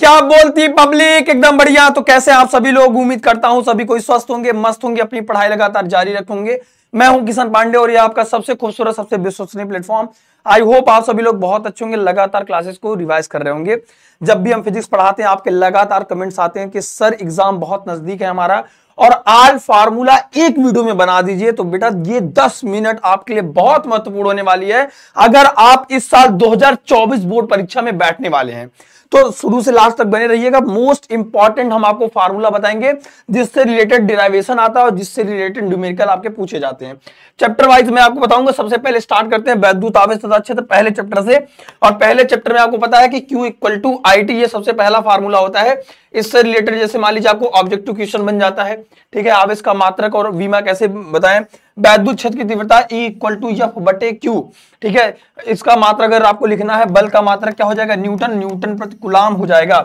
क्या बोलती पब्लिक एकदम बढ़िया तो कैसे आप सभी लोग उम्मीद करता हूं सभी कोई स्वस्थ होंगे मस्त होंगे अपनी पढ़ाई लगातार जारी रखेंगे मैं हूं किशन पांडे और ये आपका सबसे खूबसूरत सबसे विश्वसनीय प्लेटफॉर्म आई होप आप सभी लोग बहुत अच्छे होंगे लगातार क्लासेस को रिवाइज कर रहे होंगे जब भी हम फिजिक्स पढ़ाते हैं आपके लगातार कमेंट्स आते हैं कि सर एग्जाम बहुत नजदीक है हमारा और आर फार्मूला एक वीडियो में बना दीजिए तो बेटा ये 10 मिनट आपके लिए बहुत महत्वपूर्ण होने वाली है अगर आप इस साल 2024 बोर्ड परीक्षा में बैठने वाले हैं तो शुरू से लास्ट तक बने रहिएगा मोस्ट इंपॉर्टेंट हम आपको फार्मूला बताएंगे जिससे रिलेटेड डिराइवेशन आता है और जिससे रिलेटेड न्यूमेरिकल आपके पूछे जाते हैं चैप्टर वाइज मैं आपको बताऊंगा सबसे पहले स्टार्ट करते हैं वैद्युत आवेश तथा क्षेत्र पहले चैप्टर से और पहले चैप्टर में आपको पता है कि Q equal to I T ये सबसे पहला फार्मूला होता है इससे रिलेटेड जैसे मान लीजिए आपको ऑब्जेक्टिव क्वेश्चन बन जाता है ठीक है आवेश इसका मात्रक और वीमा कैसे बताएं वैद्युत क्षेत्र की तीव्रता E इक्वल टू एफ बटे क्यू ठीक है इसका मात्रक अगर आपको लिखना है बल का मात्रक क्या हो जाएगा न्यूटन न्यूटन प्रति गुलाम हो जाएगा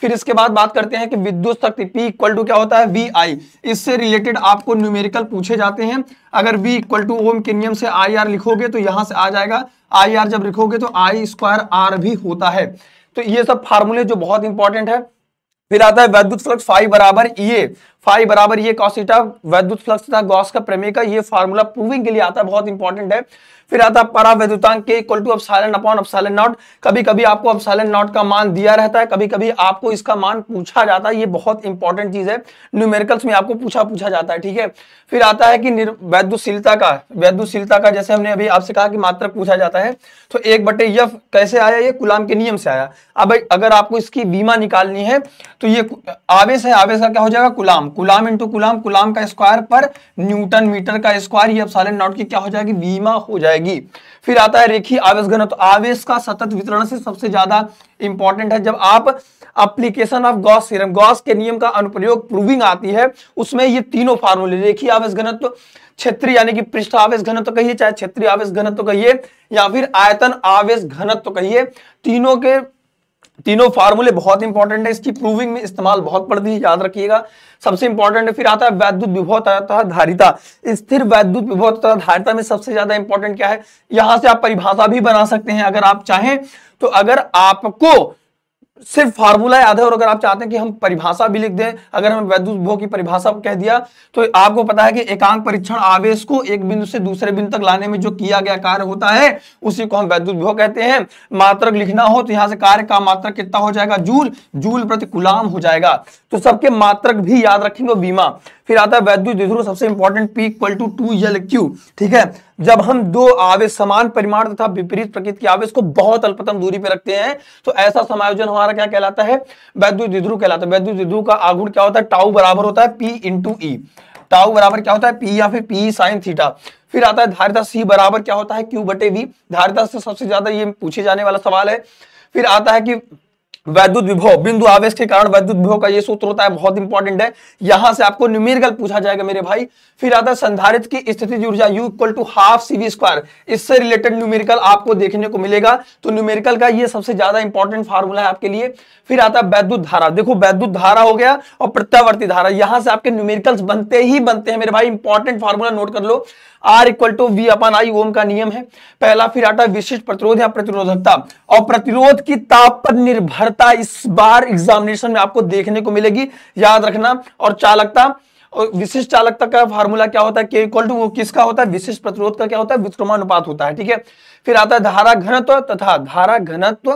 फिर इसके बाद बात करते हैं कि विद्युत शक्ति P इक्वल टू क्या होता है वी आई इससे रिलेटेड आपको न्यूमेरिकल पूछे जाते हैं अगर V इक्वल टू ओम के नियम से आई आर लिखोगे तो यहां से आ जाएगा आई आर जब लिखोगे तो आई स्क्वायर आर भी होता है तो ये सब फार्मूले जो बहुत इंपॉर्टेंट है फिर आता है वैद्युत फ्लक्स फाइव बराबर ये e फाइव बराबर ये कॉसिटा वैद्युत फ्लक्स था गॉस का प्रमेय का ये फार्मूला प्रूविंग के लिए आता है बहुत इंपॉर्टेंट है फिर आता है परा वैद्युतांक के equal to epsilon upon epsilon naught कभी कभी आपको अपसालन नॉट का मान दिया रहता है कभी कभी आपको इसका मान पूछा जाता है ये बहुत इंपॉर्टेंट चीज है न्यूमेरिकल्स में आपको पूछा पूछा जाता है ठीक है फिर आता है कि वैद्युशीलता का वैद्युशीलता का जैसे हमने अभी आपसे कहा कि मात्रक पूछा जाता है तो एक बटे यफ कैसे आया ये गुलाम के नियम से आया अब अगर आपको इसकी बीमा निकालनी है तो ये आवेश है आवेश का क्या हो जाएगा गुलाम कुलाम इंटू कुलाम कुलाम का स्क्वायर पर न्यूटन मीटर का स्क्वायर ये अब सारे नॉट की क्या हो जाएगी बीमा हो जाएगी फिर आता है रेखी आवेश घनत्व आवेश का सतत वितरण से सबसे ज्यादा इंपॉर्टेंट है जब आप application of Gauss theorem Gauss के नियम का अनुप्रयोग प्रूविंग आती है उसमें ये तीनों फार्मूले रेखी आवेश घनत्व तो क्षेत्रीय यानी कि पृष्ठ आवेश घनत्व तो कहिए चाहे क्षेत्रीय आवेश घनत्व तो कहिए या फिर आयतन आवेश घनत्व तो कहिए तीनों के तीनों फार्मूले बहुत इंपॉर्टेंट है इसकी प्रूविंग में इस्तेमाल बहुत पड़ती है याद रखिएगा सबसे इंपॉर्टेंट फिर आता है वैद्युत विभव तथा धारिता स्थिर वैद्युत विभव तथा धारिता में सबसे ज्यादा इंपॉर्टेंट क्या है यहां से आप परिभाषा भी बना सकते हैं अगर आप चाहें तो अगर आपको सिर्फ फार्मूला याद है और अगर आप चाहते हैं कि हम परिभाषा भी लिख दें अगर हमें वैद्युत भो की परिभाषा कह दिया तो आपको पता है कि एकांक परीक्षण आवेश को एक बिंदु से दूसरे बिंदु तक लाने में जो किया गया कार्य होता है उसी को हम वैद्युत भो कहते हैं मात्रक लिखना हो तो यहां से कार्य का मात्रक कितना हो जाएगा जूल जूल प्रति गुलाम हो जाएगा तो सबके मात्रक भी याद रखेंगे बीमा फिर आता है वैद्युत द्विध्रुव सबसे important P equal to two L Q ठीक है जब हम दो आवेश समान परिमाण तथा विपरीत प्रकृति के आवेश को बहुत अल्पतम दूरी पर रखते हैं तो ऐसा समायोजन हमारा क्या कहलाता है वैद्युत द्विध्रुव कहलाता है वैद्युत द्विध्रुव का आगुण क्या होता है टाउ बराबर होता है पी इंटू ई टाउ बराबर क्या होता है पी या फिर पी साइन थीटा फिर आता है धारिता सी बराबर क्या होता है क्यू बटे वी धारिता से सबसे ज्यादा ये पूछे जाने वाला सवाल है फिर आता है कि वैद्युत विभव बिंदु आवेश के कारण वैद्युत विभव का ये सूत्र होता है बहुत इंपॉर्टेंट है यहां से आपको न्यूमेरिकल पूछा जाएगा मेरे भाई फिर आता है संधारित की स्थिति ऊर्जा U equal to half CV square इससे रिलेटेड न्यूमेरिकल आपको देखने को मिलेगा तो न्यूमेरिकल का ये सबसे ज्यादा इंपॉर्टेंट फार्मूला है आपके लिए फिर आता है वैद्युत धारा देखो वैद्युत धारा हो गया और प्रत्यावर्ती धारा यहां से आपके न्यूमेरिकल बनते ही बनते हैं मेरे भाई इंपॉर्टेंट फार्मूला नोट कर लो R equal to V upon I Ohm का नियम है पहला फिर आता है विशिष्ट प्रतिरोध या प्रतिरोधकता और प्रतिरोध की ताप पर निर्भर चालकता इस बार एग्जामिनेशन में आपको देखने को मिलेगी याद रखना और चालकता विशिष्ट चालकता का फार्मूला क्या होता है के वो किसका होता है विशिष्ट प्रतिरोध का क्या होता है विक्रमानुपात होता है ठीक है फिर आता है धारा घनत्व तथा धारा घनत्व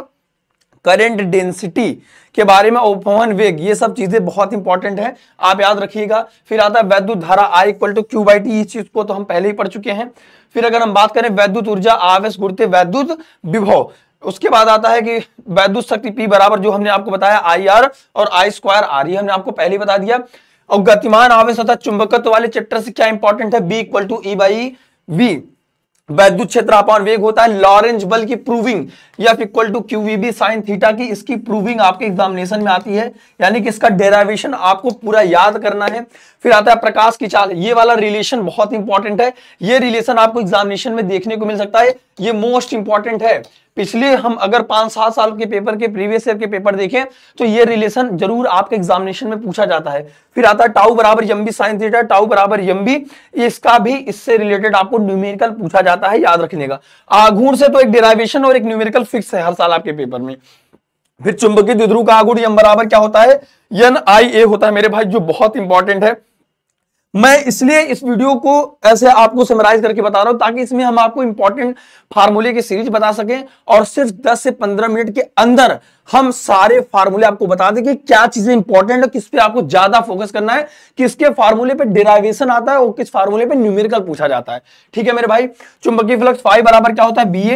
करंट डेंसिटी के बारे में उपवन वेग ये सब चीजें बहुत इंपॉर्टेंट है आप याद रखिएगा फिर आता है वैद्युत धारा I equal to Q by T इस चीज को तो हम पहले ही पढ़ चुके हैं फिर अगर हम बात करें वैद्युत ऊर्जा आवेश गुड़ते वैद्युत विभव उसके बाद आता है कि वैद्युत शक्ति पी बराबर जो हमने आपको बताया आई आर और आई स्क्वायर आर ये हमने आपको पहले बता दिया और गतिमान आवेश तथा चुंबकत्व वाले चैप्टर से क्या इंपॉर्टेंट है B equal to E by V वैद्युत क्षेत्र अपॉन वेग होता है लॉरेंज बल की प्रूविंग या equal to B sine theta की इसकी प्रूविंग आपके एग्जामिनेशन में आती है यानी कि इसका डेरावेशन आपको पूरा याद करना है फिर आता है प्रकाश की चाल ये वाला रिलेशन बहुत इंपॉर्टेंट है ये रिलेशन आपको एग्जामिनेशन में देखने को मिल सकता है ये मोस्ट इंपॉर्टेंट है पिछले हम अगर पांच सात साल के पेपर के प्रीवियस ईयर के पेपर देखें तो ये रिलेशन जरूर आपके एग्जामिनेशन में पूछा जाता है फिर आता है टाउ बराबर यम्बी साइंस थीटा टाउ बराबर यम्बी इसका भी इससे रिलेटेड आपको न्यूमेरिकल पूछा जाता है याद रखने का आघूर से तो एक डिराइवेशन और एक न्यूमेरिकल फिक्स है हर साल आपके पेपर में फिर चुंबकीय द्विध्रुव का आगुण यम बराबर क्या होता है एन आई ए होता है मेरे भाई जो बहुत इंपॉर्टेंट है मैं इसलिए इस वीडियो को ऐसे आपको समराइज करके बता रहा हूं ताकि इसमें हम आपको इंपॉर्टेंट फार्मूले की सीरीज बता सकें और सिर्फ 10 से 15 मिनट के अंदर हम सारे फार्मूले आपको बता दें कि क्या चीजें इंपॉर्टेंट है किस पे आपको ज्यादा फोकस करना है किसके फार्मूले पे डेराइवेशन आता है और किस फार्मूले पे न्यूमेरिकल पूछा जाता है ठीक है मेरे भाई चुंबकीय फ्लक्स फाइव बराबर क्या होता है बी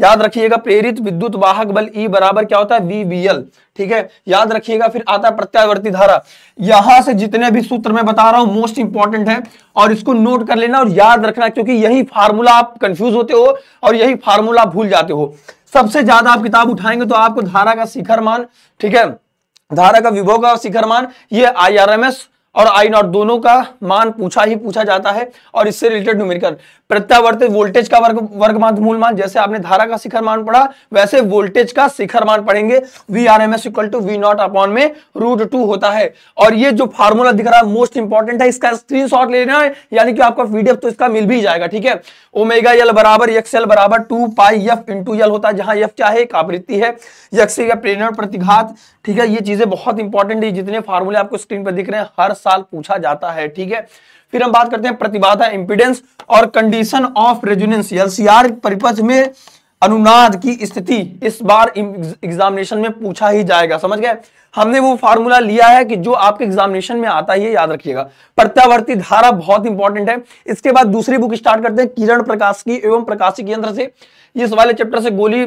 याद रखिएगा प्रेरित विद्युत वाहक बल ई e बराबर क्या होता है वी बी एल ठीक है याद रखिएगा फिर आता है प्रत्यावर्ती धारा यहां से जितने भी सूत्र मैं बता रहा हूं मोस्ट इंपॉर्टेंट है और इसको नोट कर लेना और याद रखना क्योंकि यही फार्मूला आप कंफ्यूज होते हो और यही फार्मूला भूल जाते हो सबसे ज्यादा आप किताब उठाएंगे तो आपको धारा का शिखर मान ठीक है धारा का विभोग का शिखर मान ये आई आर एम एस और आई नॉट दोनों का मान पूछा ही पूछा जाता है और इससे रिलेटेड न्यूमेरिकल प्रत्यावर्तित वोल्टेज का वर्ग वर्गमान मूल मान जैसे आपने धारा का शिखर मान पढ़ा वैसे वोल्टेज का शिखर मान पढ़ेंगे V R M S equal to V naught upon में रूट टू होता है और ये जो फार्मूला दिख रहा है मोस्ट इंपॉर्टेंट है इसका स्क्रीन शॉट लेना है यानी कि आपका पीडीएफ तो इसका मिल भी जाएगा ठीक है ओमेगा यल बराबर एक्स एल बराबर two pi F into L होता है जहां एफ क्या है एक आवृत्ति है यक्स या प्रेरण प्रतिघात ठीक है ये चीजें बहुत इंपॉर्टेंट है जितने फार्मूले आपको स्क्रीन पर दिख रहे हैं हर साल पूछा जाता है ठीक है फिर हम बात करते हैं प्रतिबाधा इंपिडेंस और कंडीशन ऑफ रेजुनेंस एलसीआर परिपथ में अनुनाद की स्थिति इस बार एग्जामिनेशन में पूछा ही जाएगा समझ गए हमने वो फार्मूला लिया है कि जो आपके एग्जामिनेशन में आता ही है याद रखिएगा प्रत्यावर्ती धारा बहुत इंपॉर्टेंट है इसके बाद दूसरी बुक स्टार्ट करते हैं किरण प्रकाश की एवं प्रकाशिक यंत्र से इस वाले चैप्टर से गोली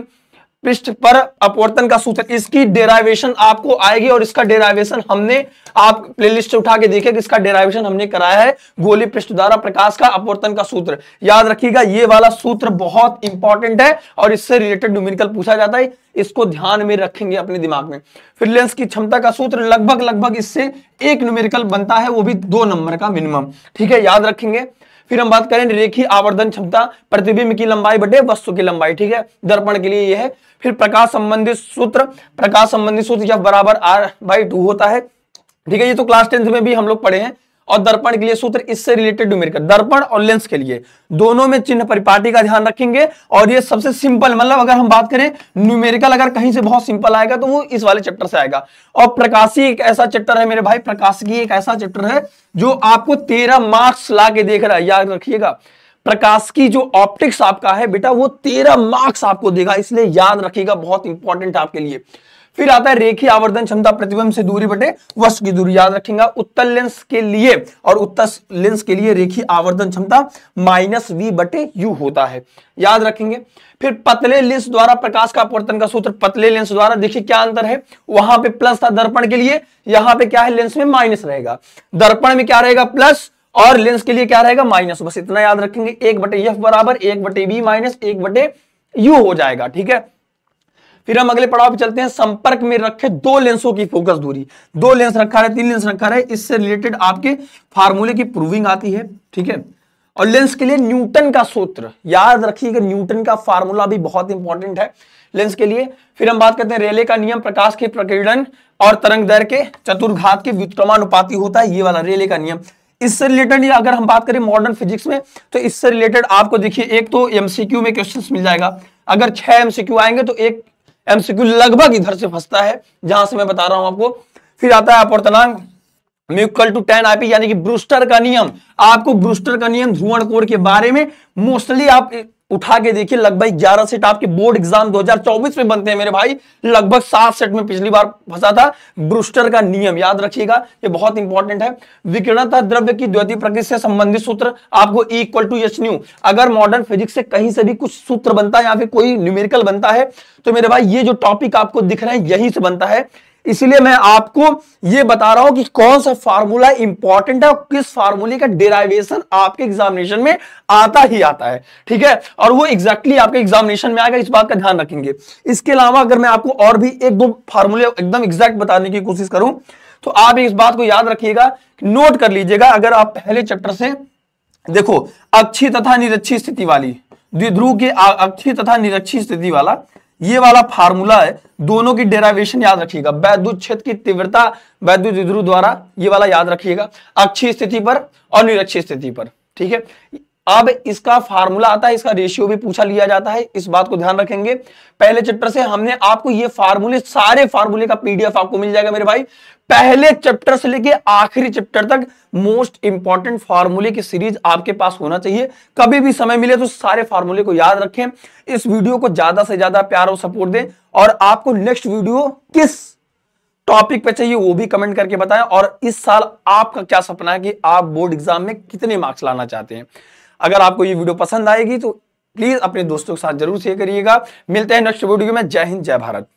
पृष्ठ पर अपवर्तन का सूत्र इसकी डेराइवेशन आपको आएगी और इसका डेराइवेशन हमने आप प्लेलिस्ट उठा के देखे कि इसका डेराइवेशन हमने कराया है गोली पृष्ठ द्वारा प्रकाश का अपवर्तन का सूत्र याद रखिएगा ये वाला सूत्र बहुत इंपॉर्टेंट है और इससे रिलेटेड न्यूमेरिकल पूछा जाता है इसको ध्यान में रखेंगे अपने दिमाग में फिर लेंस की क्षमता का सूत्र लगभग लगभग इससे एक न्यूमेरिकल बनता है वो भी दो नंबर का मिनिमम ठीक है याद रखेंगे फिर हम बात करें रेखी आवर्धन क्षमता प्रतिबिंब की लंबाई बटे वस्तु की लंबाई ठीक है दर्पण के लिए यह है फिर प्रकाश संबंधित सूत्र प्रकाश संबंधित सूत्र जब बराबर आर बाई टू होता है ठीक है ये तो क्लास टेंथ में भी हम लोग पढ़े हैं और दर्पण के लिए सूत्र इससे रिलेटेड न्यूमेरिकल दर्पण और लेंस के लिए दोनों में चिन्ह परिपाटी का ध्यान रखेंगे और ये सबसे सिंपल मतलब अगर हम बात करें न्यूमेरिकल अगर कहीं से बहुत सिंपल आएगा तो वो इस वाले चैप्टर से आएगा और प्रकाशी एक ऐसा चैप्टर है मेरे भाई की एक ऐसा चैप्टर है जो आपको तेरह मार्क्स ला के देख रहा है याद रखिएगा प्रकाश की जो ऑप्टिक्स आपका है बेटा वो तेरह मार्क्स आपको देगा इसलिए याद रखिएगा बहुत इंपॉर्टेंट आपके लिए फिर आता है रेखी आवर्धन क्षमता प्रतिबिंब से दूरी बटे वस्तु की दूरी याद रखेंगे उत्तर लेंस के लिए और उत्तर लेंस के लिए रेखी आवर्धन क्षमता माइनस वी बटे यू होता है याद रखेंगे फिर पतले लेंस द्वारा प्रकाश का अपवर्तन का सूत्र पतले लेंस द्वारा देखिए क्या अंतर है वहां पे प्लस था दर्पण के लिए यहां पे क्या है लेंस में माइनस रहेगा दर्पण में क्या रहेगा प्लस और लेंस के लिए क्या रहेगा माइनस बस इतना याद रखेंगे एक बटे यफ बराबर एक बटे बी माइनस एक बटे यू हो जाएगा ठीक है फिर हम अगले पड़ाव पे चलते हैं संपर्क में रखे दो लेंसों की फोकस दूरी दो लेंस रखा है तीन लेंस रखा है इससे रिलेटेड आपके फार्मूले की प्रूविंग आती है ठीक है और लेंस के लिए न्यूटन का सूत्र याद रखिएगा न्यूटन का फार्मूला भी बहुत इंपॉर्टेंट है लेंस के लिए फिर हम बात करते हैं रेले का नियम प्रकाश के प्रकीर्णन और तरंग दर के चतुर्घात के व्युक्रमानुपाती होता है ये वाला रेले का नियम इससे रिलेटेड या अगर हम बात करें मॉडर्न फिजिक्स में तो इससे रिलेटेड आपको देखिए एक तो एमसीक्यू में क्वेश्चंस मिल जाएगा अगर छह एमसीक्यू आएंगे तो एक एमसीक्यू लगभग इधर से फंसता है जहां से मैं बता रहा हूं आपको फिर आता है अपवर्तनांक म्यूकल टू टेन आईपी यानी कि ब्रूस्टर का नियम आपको ब्रूस्टर का नियम ध्रुवण कोर के बारे में मोस्टली आप उठा के देखिए लगभग 11 सेट आपके बोर्ड एग्जाम 2024 में बनते हैं मेरे भाई लगभग सात सेट में पिछली बार फंसा था ब्रूस्टर का नियम याद रखिएगा ये बहुत इंपॉर्टेंट है विकिरणता द्रव्य की द्वितीय प्रकृति से संबंधित सूत्र आपको इक्वल टू एच न्यू अगर मॉडर्न फिजिक्स से कहीं से भी कुछ सूत्र बनता है या फिर कोई न्यूमेरिकल बनता है तो मेरे भाई ये जो टॉपिक आपको दिख रहे हैं यही से बनता है इसलिए मैं आपको यह बता रहा हूं कि कौन सा फार्मूला इंपॉर्टेंट है और किस फार्मूले का डेराइवेशन आपके एग्जामिनेशन में आता ही आता है ठीक है और वो एग्जैक्टली exactly आपके एग्जामिनेशन में आएगा इस बात का ध्यान रखेंगे इसके अलावा अगर मैं आपको और भी एक दो फार्मूले एकदम एग्जैक्ट बताने की कोशिश करूं तो आप इस बात को याद रखिएगा नोट कर लीजिएगा अगर आप पहले चैप्टर से देखो अच्छी तथा निरक्षी स्थिति वाली द्विध्रुव के अक्षी तथा निरक्षी स्थिति वाला ये वाला फार्मूला है दोनों की डेरावेशन याद रखिएगा वैद्युत क्षेत्र की तीव्रता वैद्युत विद्रुत द्वारा ये वाला याद रखिएगा अच्छी स्थिति पर और निरक्षी स्थिति पर ठीक है अब इसका फार्मूला आता है इसका रेशियो भी पूछा लिया जाता है इस बात को ध्यान रखेंगे पहले चैप्टर से हमने आपको ये फार्मूले सारे फार्मूले का पीडीएफ आपको मिल जाएगा मेरे भाई पहले चैप्टर से लेके आखिरी चैप्टर तक मोस्ट इंपॉर्टेंट फार्मूले की सीरीज आपके पास होना चाहिए कभी भी समय मिले तो सारे फार्मूले को याद रखें इस वीडियो को ज्यादा से ज्यादा प्यार और सपोर्ट दें और आपको नेक्स्ट वीडियो किस टॉपिक पे चाहिए वो भी कमेंट करके बताएं और इस साल आपका क्या सपना है कि आप बोर्ड एग्जाम में कितने मार्क्स लाना चाहते हैं अगर आपको ये वीडियो पसंद आएगी तो प्लीज़ अपने दोस्तों के साथ जरूर शेयर करिएगा मिलते हैं नेक्स्ट वीडियो में जय हिंद जय भारत